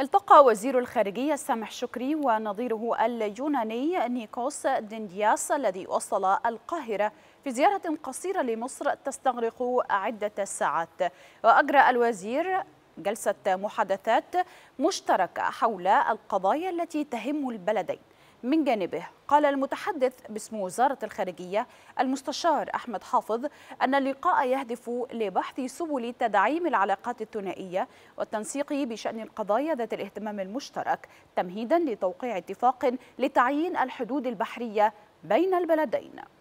التقى وزير الخارجية سامح شكري ونظيره اليوناني نيكوس دندياس الذي وصل القاهرة في زيارة قصيرة لمصر تستغرق عدة ساعات وأجرى الوزير جلسة محادثات مشتركة حول القضايا التي تهم البلدين من جانبه قال المتحدث باسم وزارة الخارجية المستشار أحمد حافظ أن اللقاء يهدف لبحث سبل تدعيم العلاقات الثنائية والتنسيق بشأن القضايا ذات الاهتمام المشترك تمهيدا لتوقيع اتفاق لتعيين الحدود البحرية بين البلدين